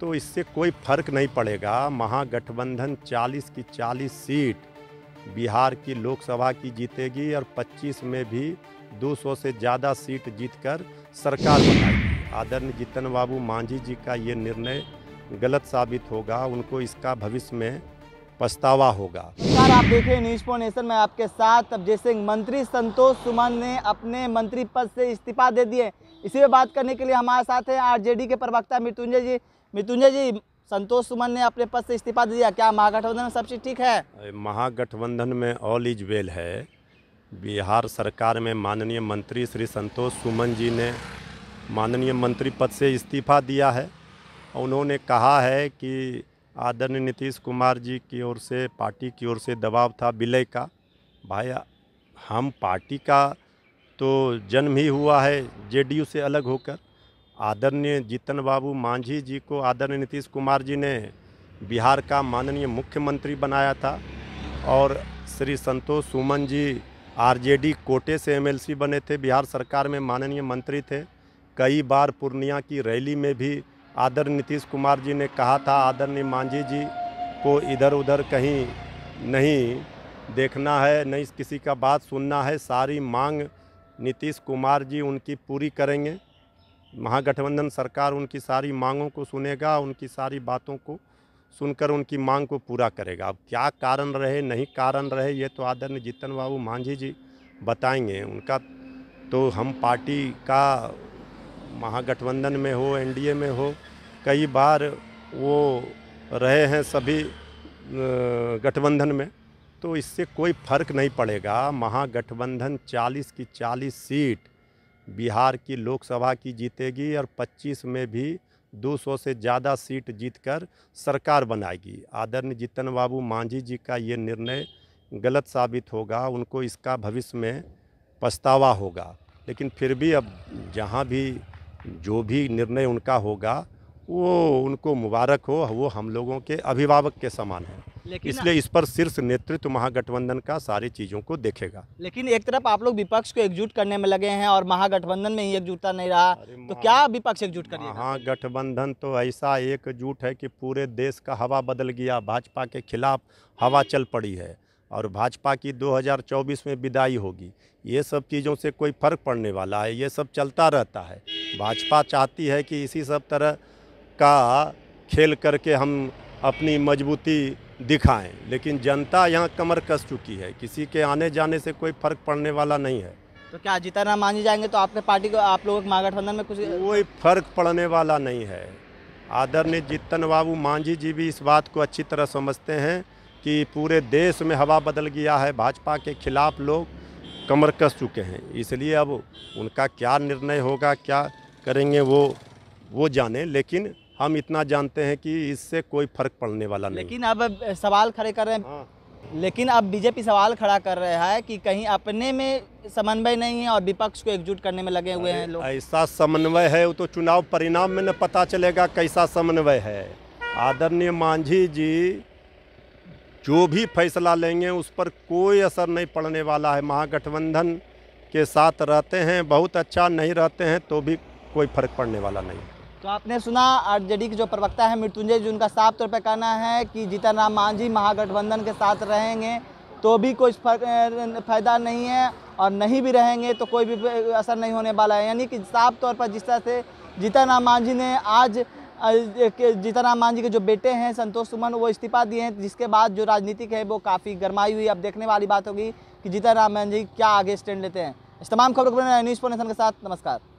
तो इससे कोई फर्क नहीं पड़ेगा महागठबंधन 40 की 40 सीट बिहार की लोकसभा की जीतेगी और 25 में भी 200 से ज़्यादा सीट जीतकर सरकार बनाएगी आदरणीय जीतन बाबू मांझी जी का ये निर्णय गलत साबित होगा उनको इसका भविष्य में पछतावा होगा सर आप देखिए न्यूज फोर नेशन में आपके साथ अब जैसे मंत्री संतोष सुमन ने अपने मंत्री पद से इस्तीफा दे दिए इसी पे बात करने के लिए हमारे साथ हैं आरजेडी के प्रवक्ता मृत्युंजय जी मृत्युंजय जी संतोष सुमन ने अपने पद से इस्तीफा दिया क्या महागठबंधन में सब चीज़ ठीक है महागठबंधन में ऑल इज वेल है बिहार सरकार में माननीय मंत्री श्री संतोष सुमन जी ने माननीय मंत्री पद से इस्तीफा दिया है उन्होंने कहा है कि आदरणीय नीतीश कुमार जी की ओर से पार्टी की ओर से दबाव था विलय का भाई हम पार्टी का तो जन्म ही हुआ है जेडीयू से अलग होकर आदरणीय जीतन बाबू मांझी जी को आदरणीय नीतीश कुमार जी ने बिहार का माननीय मुख्यमंत्री बनाया था और श्री संतोष सुमन जी आरजेडी कोटे से एमएलसी बने थे बिहार सरकार में माननीय मंत्री थे कई बार पूर्णिया की रैली में भी आदर नीतीश कुमार जी ने कहा था आदरणीय मांझी जी को इधर उधर कहीं नहीं देखना है नहीं किसी का बात सुनना है सारी मांग नीतीश कुमार जी उनकी पूरी करेंगे महागठबंधन सरकार उनकी सारी मांगों को सुनेगा उनकी सारी बातों को सुनकर उनकी मांग को पूरा करेगा अब क्या कारण रहे नहीं कारण रहे ये तो आदरणीय जीतन बाबू मांझी जी बताएंगे उनका तो हम पार्टी का महागठबंधन में हो एनडीए में हो कई बार वो रहे हैं सभी गठबंधन में तो इससे कोई फर्क नहीं पड़ेगा महागठबंधन 40 की 40 सीट बिहार की लोकसभा की जीतेगी और 25 में भी 200 से ज़्यादा सीट जीतकर सरकार बनाएगी आदरणीय जीतन बाबू मांझी जी का ये निर्णय गलत साबित होगा उनको इसका भविष्य में पछतावा होगा लेकिन फिर भी अब जहाँ भी जो भी निर्णय उनका होगा वो उनको मुबारक हो वो हम लोगों के अभिभावक के समान हैं इसलिए इस पर शीर्ष नेतृत्व महागठबंधन का सारी चीज़ों को देखेगा लेकिन एक तरफ आप लोग विपक्ष को एकजुट करने में लगे हैं और महागठबंधन में ही एकजुटता नहीं रहा तो क्या विपक्ष एकजुट करिए हाँ गठबंधन तो ऐसा एकजुट है कि पूरे देश का हवा बदल गया भाजपा के खिलाफ हवा चल पड़ी है और भाजपा की 2024 में विदाई होगी ये सब चीज़ों से कोई फ़र्क पड़ने वाला है ये सब चलता रहता है भाजपा चाहती है कि इसी सब तरह का खेल करके हम अपनी मजबूती दिखाएं लेकिन जनता यहाँ कमर कस चुकी है किसी के आने जाने से कोई फर्क पड़ने वाला नहीं है तो क्या जीताराम मांझी जाएंगे तो आपके पार्टी को आप लोगों के महागठबंधन में कुछ कोई फर्क पड़ने वाला नहीं है आदरणीय जीतन बाबू मांझी जी भी इस बात को अच्छी तरह समझते हैं कि पूरे देश में हवा बदल गया है भाजपा के खिलाफ लोग कमर कस चुके हैं इसलिए अब उनका क्या निर्णय होगा क्या करेंगे वो वो जाने लेकिन हम इतना जानते हैं कि इससे कोई फर्क पड़ने वाला नहीं लेकिन अब सवाल खड़े कर रहे हैं हाँ। लेकिन अब बीजेपी सवाल खड़ा कर रहा है कि कहीं अपने में समन्वय नहीं है और विपक्ष को एकजुट करने में लगे हुए हैं लोग ऐसा समन्वय है वो तो चुनाव परिणाम में न पता चलेगा कैसा समन्वय है आदरणीय मांझी जी जो भी फैसला लेंगे उस पर कोई असर नहीं पड़ने वाला है महागठबंधन के साथ रहते हैं बहुत अच्छा नहीं रहते हैं तो भी कोई फर्क पड़ने वाला नहीं है तो आपने सुना आरजेडी के जो प्रवक्ता है मृत्युंजय जी उनका साफ तौर पर कहना है कि जीतन राम मांझी महागठबंधन के साथ रहेंगे तो भी कोई फ़ायदा नहीं है और नहीं भी रहेंगे तो कोई भी असर नहीं होने वाला है यानी कि साफ तौर पर जिस तरह से जीतन राम मांझी ने आज जीतन राम मांझी के जो बेटे हैं संतोष सुमन वो इस्तीफा दिए हैं जिसके बाद जो राजनीतिक है वो काफ़ी गरमाई हुई अब देखने वाली बात होगी कि जीतन राम मांझी क्या आगे स्टैंड लेते हैं इस तमाम खबरों को न्यूज़ फोनेशन के साथ नमस्कार